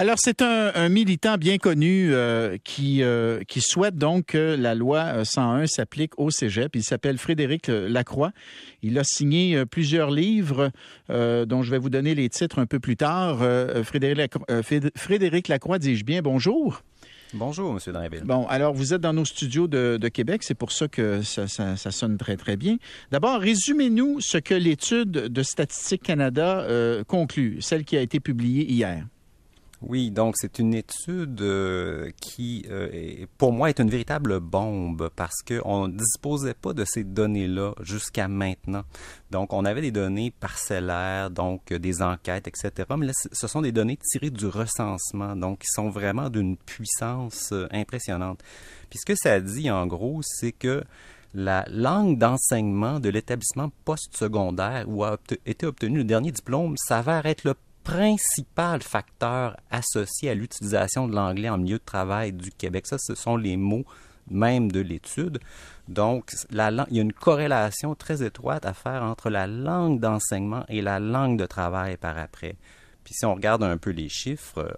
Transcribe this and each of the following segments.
Alors, c'est un, militant bien connu euh, euh, qui, souhaite donc que la loi 101 euh, s'applique au cégep. Il s'appelle Frédéric Lacroix. Il a signé plusieurs livres dont je vais vous donner les titres un peu plus tard. Frédéric Lacroix, dis-je bien, bonjour. Bonjour, M. Drinville. Bon, alors vous êtes dans nos studios de, Québec, c'est pour ça que ça, ça, sonne très, très bien. D'abord, résumez-nous ce que l'étude de Statistique Canada conclut, celle qui a été publiée hier. Oui, donc c'est une étude euh, qui, euh, pour moi, est une véritable bombe parce qu'on ne disposait pas de ces données-là jusqu'à maintenant. Donc, on avait des données parcellaires, donc euh, des enquêtes, etc. Mais là, ce sont des données tirées du recensement, donc qui sont vraiment d'une puissance impressionnante. Puis ce que ça dit, en gros, c'est que la langue d'enseignement de l'établissement postsecondaire où a été obtenu le dernier diplôme s'avère être le principal facteur associé à l'utilisation de l'anglais en milieu de travail du Québec. Ça, ce sont les mots même de l'étude. Donc, il y a une corrélation très étroite à faire entre la langue d'enseignement et la langue de travail par après. Puis si on regarde un peu les chiffres,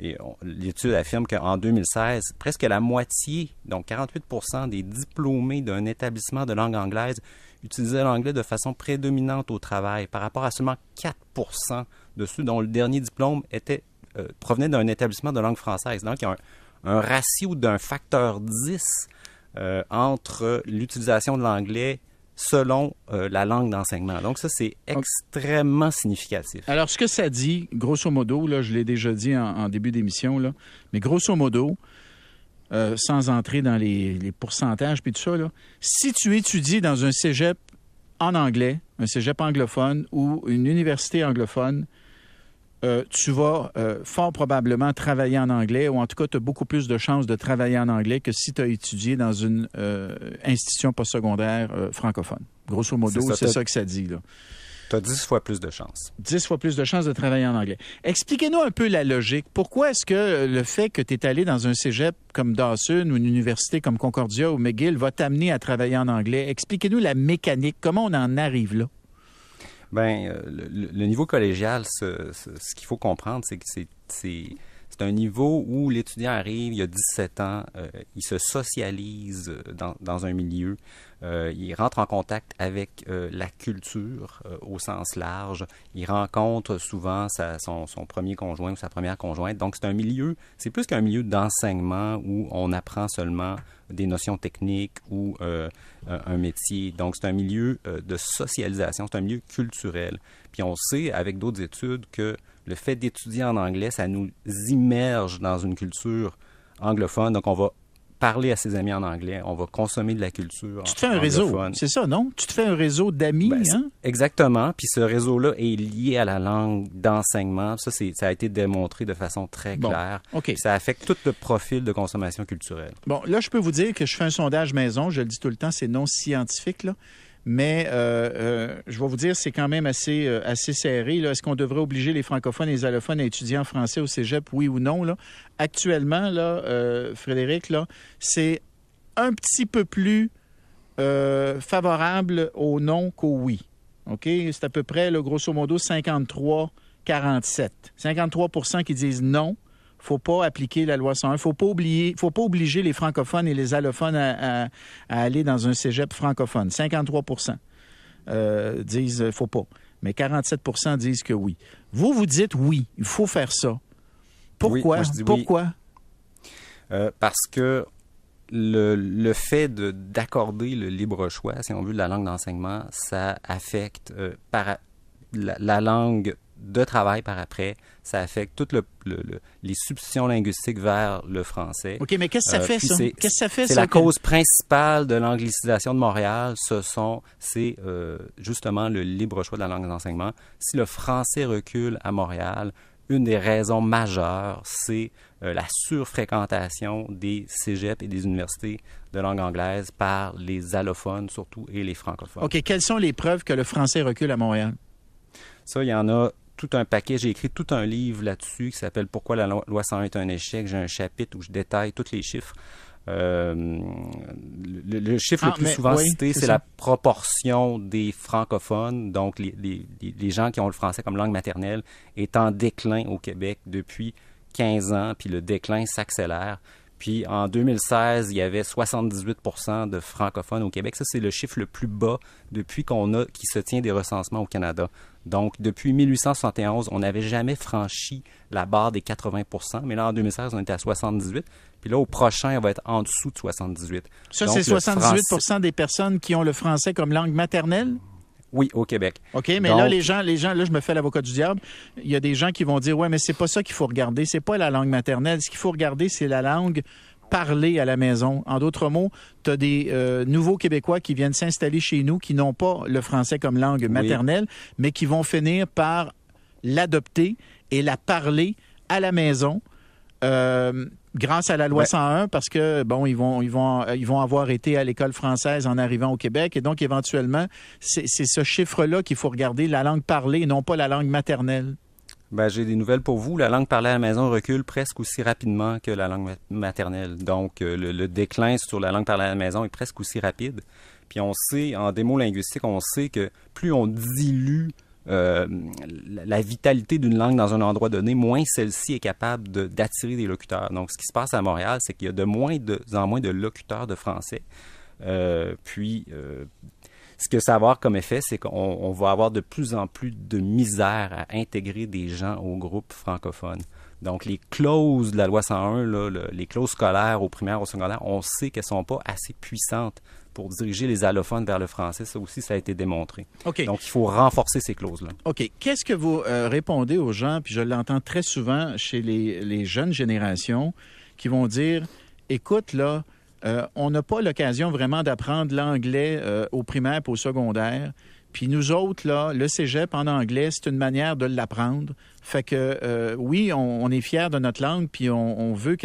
euh, l'étude affirme qu'en 2016, presque la moitié, donc 48 des diplômés d'un établissement de langue anglaise utilisaient l'anglais de façon prédominante au travail, par rapport à seulement 4 dessus, dont le dernier diplôme était, euh, provenait d'un établissement de langue française. Donc, il y a un, ratio d'un facteur 10 euh, entre l'utilisation de l'anglais selon euh, la langue d'enseignement. Donc ça, c'est extrêmement significatif. Alors, ce que ça dit, grosso modo, là, je l'ai déjà dit en, début d'émission, là, mais grosso modo, sans entrer dans les, pourcentages puis tout ça, si tu étudies dans un cégep en anglais, un cégep anglophone ou une université anglophone, euh, tu vas euh, fort probablement travailler en anglais, ou en tout cas, tu as beaucoup plus de chances de travailler en anglais que si tu as étudié dans une euh, institution postsecondaire francophone. Grosso modo, c'est ça, que ça dit. Tu as 10 fois plus de chances. 10 fois plus de chances de travailler en anglais. Expliquez-nous un peu la logique. Pourquoi est-ce que le fait que tu es allé dans un cégep comme Dawson ou une université comme Concordia ou McGill va t'amener à travailler en anglais? Expliquez-nous la mécanique. Comment on en arrive là? Ben, euh, le, niveau collégial, ce, qu'il faut comprendre, c'est que c'est c'est un niveau où l'étudiant arrive, il a 17 ans, euh, il se socialise euh, dans, dans un milieu, euh, il rentre en contact avec euh, la culture euh, au sens large. Il rencontre souvent son, son, premier conjoint ou sa première conjointe. Donc c'est un milieu, c'est plus qu'un milieu d'enseignement où on apprend seulement des notions techniques ou un métier. Donc c'est un milieu de socialisation, c'est un milieu culturel. Puis on sait avec d'autres études que le fait d'étudier en anglais, ça nous immerge dans une culture anglophone. Donc on va parler à ses amis en anglais, on va consommer de la culture. Tu te fais un réseau, c'est ça, non? Tu te fais un réseau d'amis, ben, hein? Exactement, puis ce réseau-là est lié à la langue d'enseignement. Ça, ça a été démontré de façon très claire. Ça affecte tout le profil de consommation culturelle. Bon, là, je peux vous dire que je fais un sondage maison, je le dis tout le temps, c'est non scientifique, là mais euh, euh, je vais vous dire, c'est quand même assez, euh, assez serré. Est-ce qu'on devrait obliger les francophones et les allophones à étudier en français au cégep, oui ou non? Là? Actuellement, là, Frédéric, là, c'est un petit peu plus favorable au non qu'au oui. OK? C'est à peu près, le grosso modo, 53 47. 53 qui disent non faut pas appliquer la loi 101. Faut pas oublier, faut pas obliger les francophones et les allophones à, aller dans un cégep francophone. 53 euh, disent euh, faut pas, mais 47 disent que oui. Vous vous dites oui, il faut faire ça. Pourquoi Pourquoi euh, Parce que le, fait d'accorder le libre choix, si on veut, de la langue d'enseignement, ça affecte euh, la, langue de travail par après, ça affecte toutes le, les substitutions linguistiques vers le français. OK, mais qu'est-ce que ça euh, fait, ça? quest C'est la cause principale de l'anglicisation de Montréal, ce sont, c'est euh, justement le libre choix de la langue d'enseignement. Si le français recule à Montréal, une des raisons majeures, c'est euh, la surfréquentation des cégeps et des universités de langue anglaise par les allophones surtout et les francophones. OK, quelles sont les preuves que le français recule à Montréal? Ça, il y en a tout un paquet. J'ai écrit tout un livre là-dessus qui s'appelle Pourquoi la loi 101 est un échec. J'ai un chapitre où je détaille tous les chiffres. Euh, le, chiffre le ah, plus souvent cité, c'est la proportion des francophones, donc les, les, gens qui ont le français comme langue maternelle, est en déclin au Québec depuis 15 ans, puis le déclin s'accélère. Puis en 2016, il y avait 78 de francophones au Québec. Ça, c'est le chiffre le plus bas depuis qu'on a, qui se tient des recensements au Canada. Donc, depuis 1871, on n'avait jamais franchi la barre des 80 mais là, en 2016, on était à 78 puis là, au prochain, on va être en dessous de 78 Ça, c'est 78 des personnes qui ont le français comme langue maternelle? Oui, au Québec. OK, mais là, les gens, les gens, là, je me fais l'avocat du diable. Il y a des gens qui vont dire, ouais, mais c'est pas ça qu'il faut regarder. C'est pas la langue maternelle. Ce qu'il faut regarder, c'est la langue parlée à la maison. En d'autres mots, tu as des euh, nouveaux Québécois qui viennent s'installer chez nous, qui n'ont pas le français comme langue maternelle, mais qui vont finir par l'adopter et la parler à la maison. Euh, grâce à la loi 101 parce que bon ils vont ils vont euh, ils vont avoir été à l'école française en arrivant au Québec et donc éventuellement c'est ce chiffre là qu'il faut regarder la langue parlée non pas la langue maternelle. Ben, j'ai des nouvelles pour vous. La langue parlée à la maison recule presque aussi rapidement que la langue maternelle. Donc, euh, le, le déclin sur la langue parlée à la maison est presque aussi rapide. Puis on sait, en démo linguistique, on sait que plus on dilue euh, la vitalité d'une langue dans un endroit donné, moins celle-ci est capable d'attirer des locuteurs. Donc, ce qui se passe à Montréal, c'est qu'il y a de moins en moins de locuteurs de français. Euh, puis, euh, ce que ça va avoir comme effet, c'est qu'on va avoir de plus en plus de misère à intégrer des gens au groupe francophone. Donc, les clauses de la loi 101, là, les clauses scolaires au primaire, au secondaire, on sait qu'elles sont pas assez puissantes pour diriger les allophones vers le français. Ça aussi, ça a été démontré. Donc, il faut renforcer ces clauses-là. OK. Qu'est-ce que vous euh, répondez aux gens, puis je l'entends très souvent chez les, les, jeunes générations, qui vont dire, écoute, là, euh, on n'a pas l'occasion vraiment d'apprendre l'anglais euh, au primaire et au secondaire. Puis nous autres, là, le cégep en anglais, c'est une manière de l'apprendre. Fait que euh, oui, on, est fiers de notre langue, puis euh, on, veut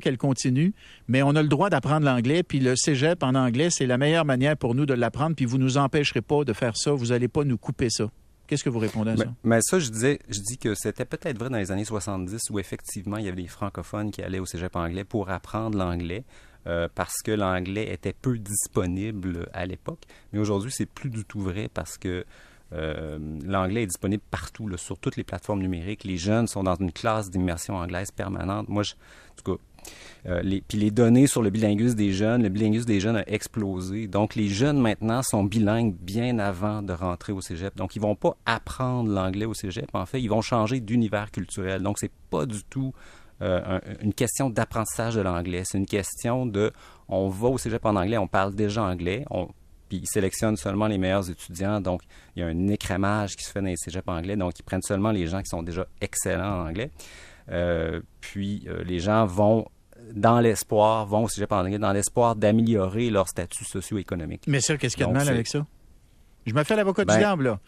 qu'elle continue, mais on a le droit d'apprendre l'anglais, puis le cégep en anglais, c'est la meilleure manière pour nous de l'apprendre, puis vous nous empêcherez pas de faire ça, vous n'allez pas nous couper ça. Qu'est-ce que vous répondez à ça? Mais, ça, je, disais, je dis que c'était peut-être vrai dans les années 70 où effectivement, il y avait des francophones qui allaient au cégep anglais pour apprendre l'anglais. Euh, parce que l'anglais était peu disponible à l'époque. Mais aujourd'hui, c'est plus du tout vrai parce que euh, l'anglais est disponible partout, sur toutes les plateformes numériques. Les jeunes sont dans une classe d'immersion anglaise permanente. Moi, en tout cas, euh, puis les données sur le bilinguisme des jeunes, le bilinguisme des jeunes a explosé. Donc, les jeunes maintenant sont bilingues bien avant de rentrer au cégep. Donc, ils vont pas apprendre l'anglais au cégep. En fait, ils vont changer d'univers culturel. Donc, c'est pas du tout euh, une question d'apprentissage de l'anglais. C'est une question de, on va au cégep en anglais, on parle déjà anglais, puis ils sélectionnent seulement les meilleurs étudiants. Donc, il y a un écrémage qui se fait dans les cégeps anglais. Donc, ils prennent seulement les gens qui sont déjà excellents en anglais. Euh, puis, euh, les gens vont dans l'espoir, vont au cégep en anglais, dans l'espoir d'améliorer leur statut socio-économique. Mais sûr, qu'est-ce qu'il y a de mal avec ça? Je me fais l'avocat du ben, diable, là.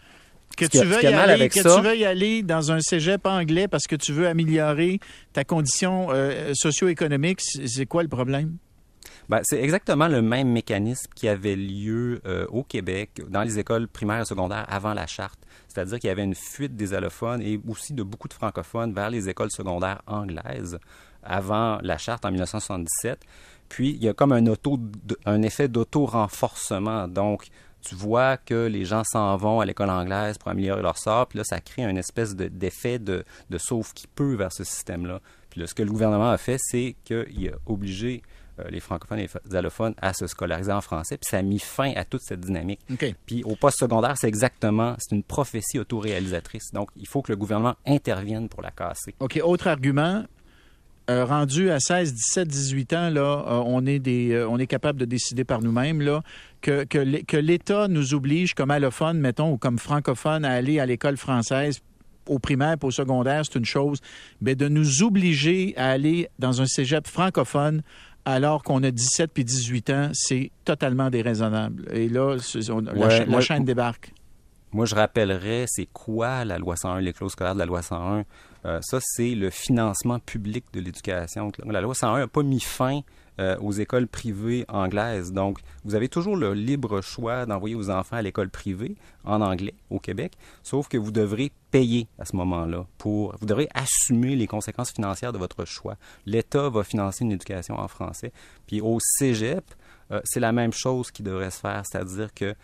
Que, tu, veux y aller, tu y aller dans un cégep anglais parce que tu veux améliorer ta condition euh, socio-économique, c'est quoi le problème? Ben, c'est exactement le même mécanisme qui avait lieu euh, au Québec dans les écoles primaires et secondaires avant la charte. C'est-à-dire qu'il y avait une fuite des allophones et aussi de beaucoup de francophones vers les écoles secondaires anglaises avant la charte en 1977. Puis, il y a comme un, un effet d'auto-renforcement. Donc, tu vois que les gens s'en vont à l'école anglaise pour améliorer leur sort, puis là, ça crée une espèce d'effet de, de, de sauve qui peut vers ce système-là. Puis là, ce que le gouvernement a fait, c'est qu'il a obligé euh, les francophones et les allophones à se scolariser en français, puis ça a mis fin à toute cette dynamique. Puis au poste secondaire, c'est exactement, c'est une prophétie autoréalisatrice. Donc, il faut que le gouvernement intervienne pour la casser. OK, autre argument, euh, rendu à 16, 17, 18 ans, là, euh, on, est des, euh, on est capable de décider par nous-mêmes là, que, que l'État nous oblige, comme allophone, mettons, ou comme francophones à aller à l'école française au primaire au secondaire, c'est une chose, mais de nous obliger à aller dans un cégep francophone alors qu'on a 17 puis 18 ans, c'est totalement déraisonnable. Et là, la, chaîne débarque moi, je rappellerais, c'est quoi la loi 101, les clauses scolaires de la loi 101? Euh, ça, c'est le financement public de l'éducation. La loi 101 n'a pas mis fin euh, aux écoles privées anglaises. Donc, vous avez toujours le libre choix d'envoyer vos enfants à l'école privée en anglais au Québec, sauf que vous devrez payer à ce moment-là pour, vous devrez assumer les conséquences financières de votre choix. L'État va financer une éducation en français. Puis au cégep, euh, c'est la même chose qui devrait se faire, c'est-à-dire que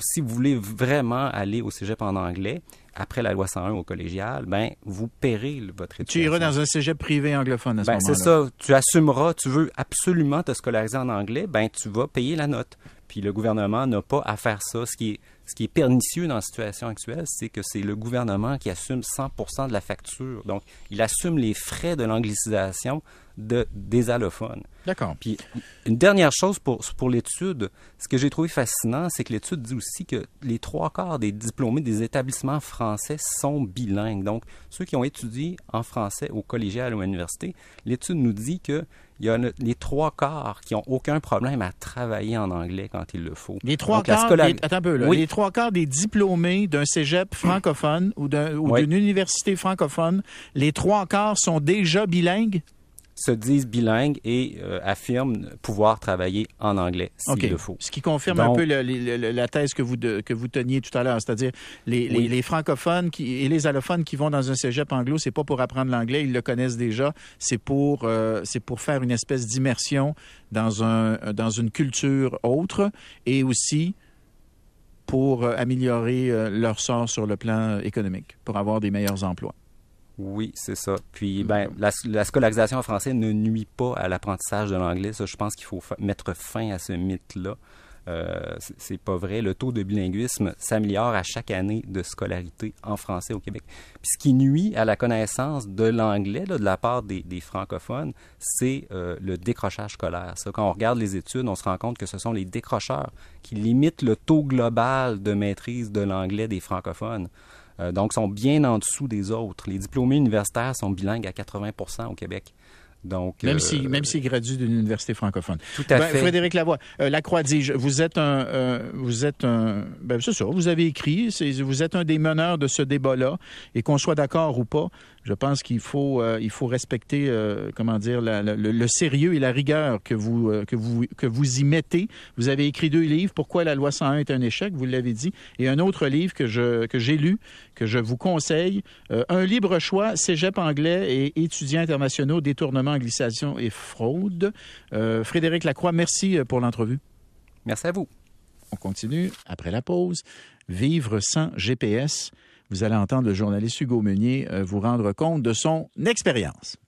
si vous voulez vraiment aller au cégep en anglais, après la loi 101 au collégial, ben vous paierez votre étude. Tu iras dans un cégep privé anglophone à ce ben, C'est ça, tu assumeras, tu veux absolument te scolariser en anglais, ben tu vas payer la note. Puis le gouvernement n'a pas à faire ça, ce qui est ce qui est pernicieux dans la situation actuelle, c'est que c'est le gouvernement qui assume 100 de la facture. Donc, il assume les frais de l'anglicisation des allophones. D'accord. Puis, une dernière chose pour, pour l'étude, ce que j'ai trouvé fascinant, c'est que l'étude dit aussi que les trois quarts des diplômés des établissements français sont bilingues. Donc, ceux qui ont étudié en français au collégial ou à l'université, l'étude nous dit que il y a les trois quarts qui n'ont aucun problème à travailler en anglais quand il le faut. Les trois, quarts, des diplômés d'un cégep francophone ou d'une université francophone, les trois quarts sont déjà bilingues? se disent bilingues et euh, affirment pouvoir travailler en anglais s'il le faut. Ce qui confirme un peu la thèse que vous, que vous teniez tout à l'heure, c'est-à-dire les, francophones et les allophones qui vont dans un cégep anglo, c'est pas pour apprendre l'anglais, ils le connaissent déjà, c'est pour, euh, pour faire une espèce d'immersion dans, dans une culture autre et aussi pour euh, améliorer leur sort sur le plan économique, pour avoir des meilleurs emplois. Oui, c'est ça. Puis mm-hmm. ben, la, scolarisation en français ne nuit pas à l'apprentissage de l'anglais. Ça, je pense qu'il faut mettre fin à ce mythe-là. Euh, c'est pas vrai. Le taux de bilinguisme s'améliore à chaque année de scolarité en français au Québec. Puis ce qui nuit à la connaissance de l'anglais de la part des, francophones, c'est euh, le décrochage scolaire. Ça, quand on regarde les études, on se rend compte que ce sont les décrocheurs qui limitent le taux global de maîtrise de l'anglais des francophones. Euh, donc, sont bien en dessous des autres. Les diplômés universitaires sont bilingues à 80 au Québec même euh, si même s'il est gradué d'une université francophone. Tout à ben, fait. Frédéric Lavoie, euh, la Croix dit, vous êtes un euh, vous êtes un ben, c'est sûr. vous avez écrit, vous êtes un des meneurs de ce débat-là et qu'on soit d'accord ou pas, je pense qu'il faut il faut respecter comment dire le, sérieux et la rigueur que vous que vous que vous y mettez. Vous avez écrit deux livres, pourquoi la loi 101 est un échec, vous l'avez dit, et un autre livre que je que j'ai lu que je vous conseille, un libre choix, cégep anglais et étudiants internationaux détournement Glissation et Fraude. Euh, Frédéric Lacroix, merci euh, pour l'entrevue. Merci à vous. On continue après la pause. Vivre sans GPS. Vous allez entendre le journaliste Hugo Meunier euh, vous rendre compte de son expérience.